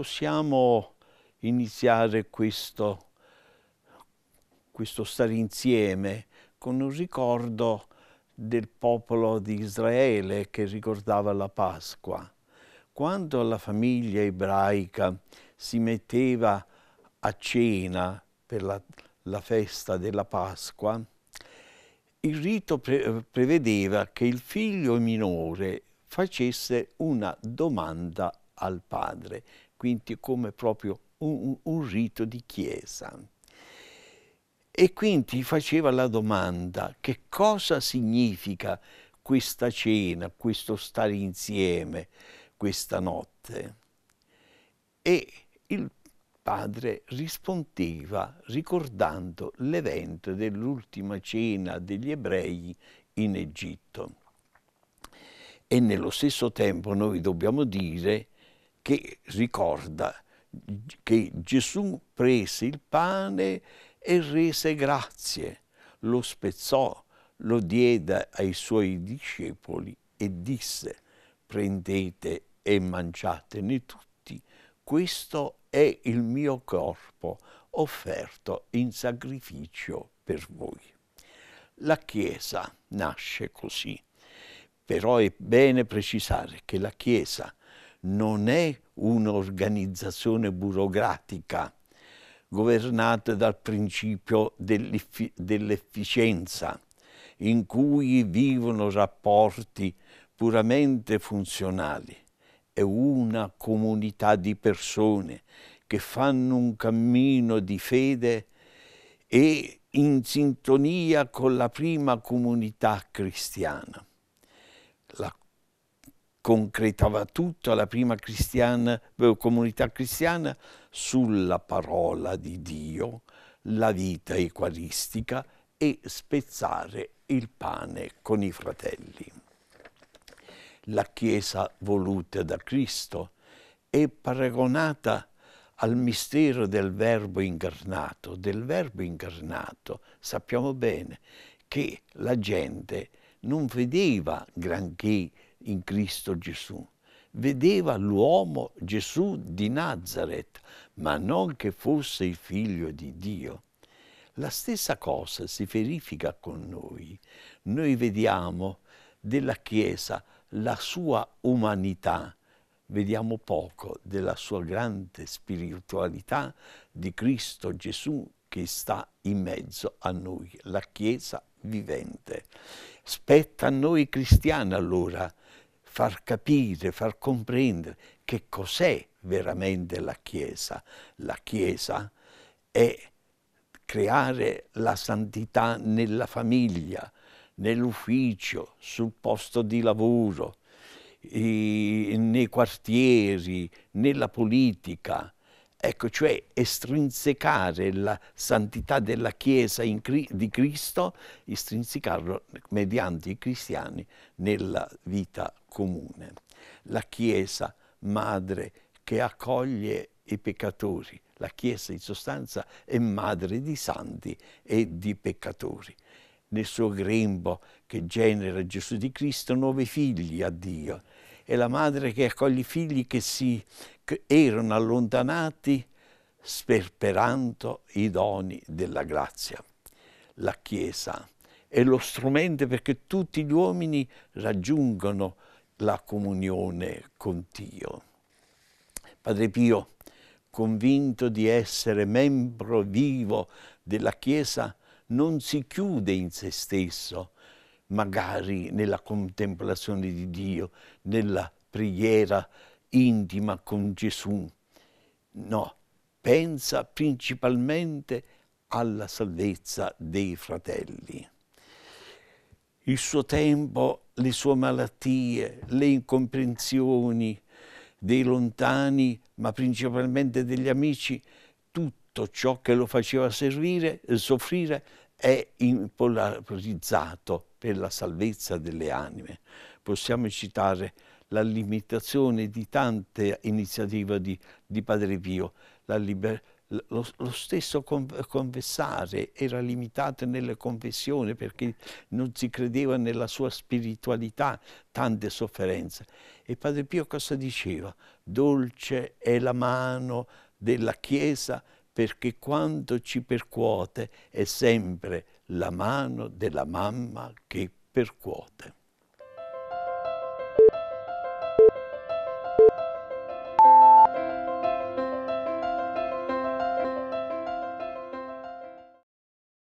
possiamo iniziare questo, questo stare insieme con un ricordo del popolo di Israele che ricordava la Pasqua. Quando la famiglia ebraica si metteva a cena per la, la festa della Pasqua, il rito pre prevedeva che il figlio minore facesse una domanda al padre quindi come proprio un, un rito di chiesa. E quindi faceva la domanda che cosa significa questa cena, questo stare insieme questa notte. E il padre rispondeva ricordando l'evento dell'ultima cena degli ebrei in Egitto. E nello stesso tempo noi dobbiamo dire che ricorda che Gesù prese il pane e rese grazie, lo spezzò, lo diede ai suoi discepoli e disse prendete e mangiatene tutti, questo è il mio corpo offerto in sacrificio per voi. La Chiesa nasce così, però è bene precisare che la Chiesa non è un'organizzazione burocratica governata dal principio dell'efficienza, in cui vivono rapporti puramente funzionali. È una comunità di persone che fanno un cammino di fede e in sintonia con la prima comunità cristiana. La concretava tutta la prima cristiana, comunità cristiana sulla parola di Dio, la vita eucaristica e spezzare il pane con i fratelli. La Chiesa voluta da Cristo è paragonata al mistero del Verbo incarnato, del Verbo incarnato. Sappiamo bene che la gente non vedeva granché in Cristo Gesù. Vedeva l'uomo Gesù di Nazareth, ma non che fosse il figlio di Dio. La stessa cosa si verifica con noi. Noi vediamo della Chiesa la sua umanità, vediamo poco della sua grande spiritualità di Cristo Gesù che sta in mezzo a noi, la Chiesa vivente. Spetta a noi cristiani allora far capire, far comprendere che cos'è veramente la Chiesa. La Chiesa è creare la santità nella famiglia, nell'ufficio, sul posto di lavoro, nei quartieri, nella politica, Ecco, cioè estrinsecare la santità della Chiesa Cri di Cristo, estrinsecarlo mediante i cristiani nella vita comune. La Chiesa madre che accoglie i peccatori, la Chiesa in sostanza è madre di santi e di peccatori. Nel suo grembo che genera Gesù di Cristo nove figli a Dio è la madre che accoglie i figli che si, erano allontanati sperperando i doni della grazia. La Chiesa è lo strumento perché tutti gli uomini raggiungano la comunione con Dio. Padre Pio, convinto di essere membro vivo della Chiesa, non si chiude in se stesso, magari nella contemplazione di Dio, nella preghiera intima con Gesù. No, pensa principalmente alla salvezza dei fratelli. Il suo tempo, le sue malattie, le incomprensioni dei lontani, ma principalmente degli amici, tutto ciò che lo faceva servire, soffrire è impolarizzato per la salvezza delle anime. Possiamo citare la limitazione di tante iniziative di, di Padre Pio, liber, lo, lo, stesso confessare era limitato nelle confessioni perché non si credeva nella sua spiritualità, tante sofferenze. E Padre Pio cosa diceva? Dolce è la mano della Chiesa perché quando ci percuote è sempre la mano della mamma che percuote.